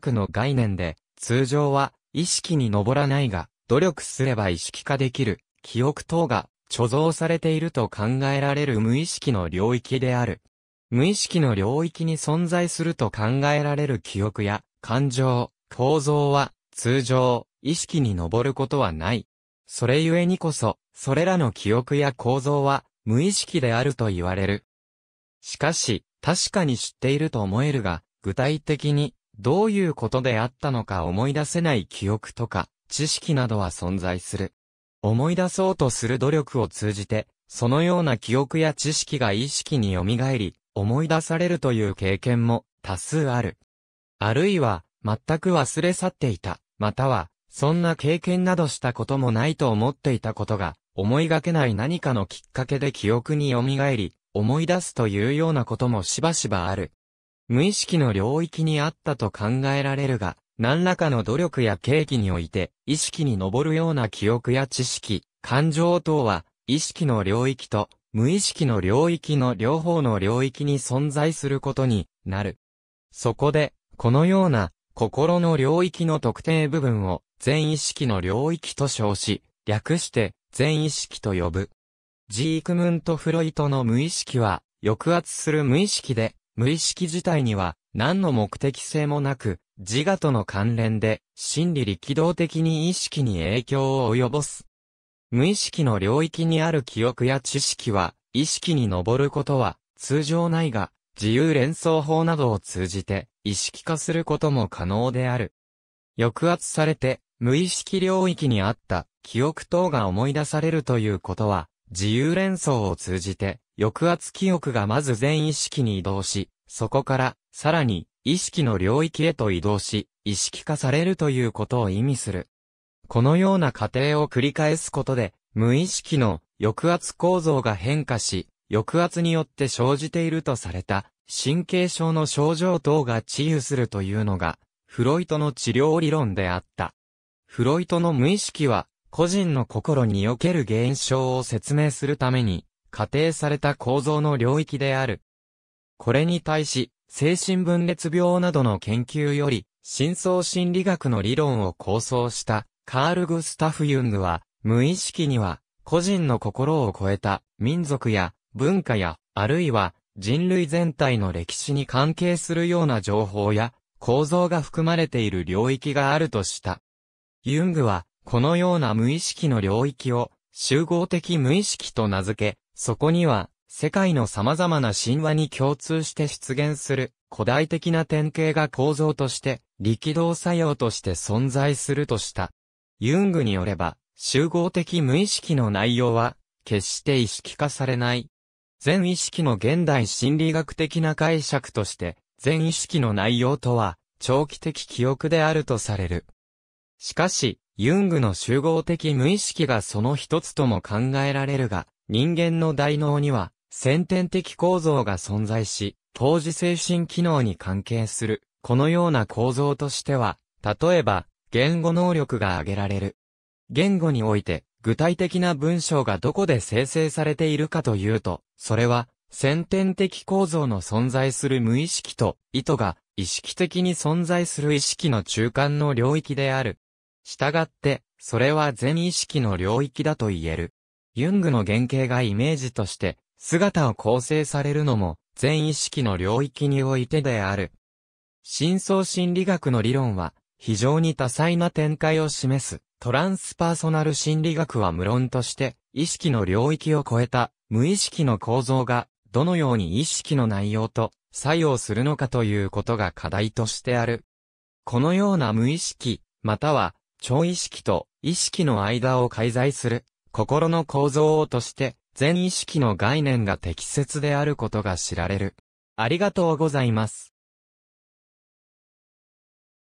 覚の概念で、通常は意識に上らないが、努力すれば意識化できる、記憶等が貯蔵されていると考えられる無意識の領域である。無意識の領域に存在すると考えられる記憶や感情、構造は通常意識に上ることはない。それゆえにこそ、それらの記憶や構造は無意識であると言われる。しかし、確かに知っていると思えるが、具体的にどういうことであったのか思い出せない記憶とか、知識などは存在する。思い出そうとする努力を通じて、そのような記憶や知識が意識に蘇り、思い出されるという経験も多数ある。あるいは、全く忘れ去っていた、または、そんな経験などしたこともないと思っていたことが、思いがけない何かのきっかけで記憶に蘇り、思い出すというようなこともしばしばある。無意識の領域にあったと考えられるが、何らかの努力や契機において、意識に上るような記憶や知識、感情等は、意識の領域と、無意識の領域の両方の領域に存在することになる。そこで、このような、心の領域の特定部分を、全意識の領域と称し、略して、全意識と呼ぶ。ジークムント・フロイトの無意識は、抑圧する無意識で、無意識自体には何の目的性もなく、自我との関連で心理力動的に意識に影響を及ぼす。無意識の領域にある記憶や知識は意識に上ることは通常ないが、自由連想法などを通じて意識化することも可能である。抑圧されて無意識領域にあった記憶等が思い出されるということは自由連想を通じて、抑圧記憶がまず全意識に移動し、そこから、さらに、意識の領域へと移動し、意識化されるということを意味する。このような過程を繰り返すことで、無意識の抑圧構造が変化し、抑圧によって生じているとされた神経症の症状等が治癒するというのが、フロイトの治療理論であった。フロイトの無意識は個人の心における現象を説明するために、仮定された構造の領域である。これに対し、精神分裂病などの研究より、深層心理学の理論を構想した、カール・グスタフ・ユングは、無意識には、個人の心を超えた、民族や、文化や、あるいは、人類全体の歴史に関係するような情報や、構造が含まれている領域があるとした。ユングは、このような無意識の領域を集合的無意識と名付け、そこには世界の様々な神話に共通して出現する古代的な典型が構造として力道作用として存在するとした。ユングによれば、集合的無意識の内容は、決して意識化されない。全意識の現代心理学的な解釈として、全意識の内容とは、長期的記憶であるとされる。しかし、ユングの集合的無意識がその一つとも考えられるが、人間の大脳には先天的構造が存在し、当時精神機能に関係する、このような構造としては、例えば、言語能力が挙げられる。言語において、具体的な文章がどこで生成されているかというと、それは、先天的構造の存在する無意識と、意図が、意識的に存在する意識の中間の領域である。したがって、それは全意識の領域だと言える。ユングの原型がイメージとして、姿を構成されるのも、全意識の領域においてである。深層心理学の理論は、非常に多彩な展開を示す。トランスパーソナル心理学は無論として、意識の領域を超えた無意識の構造が、どのように意識の内容と作用するのかということが課題としてある。このような無意識、または超意識と意識の間を介在する心の構造をとして全意識の概念が適切であることが知られる。ありがとうございます。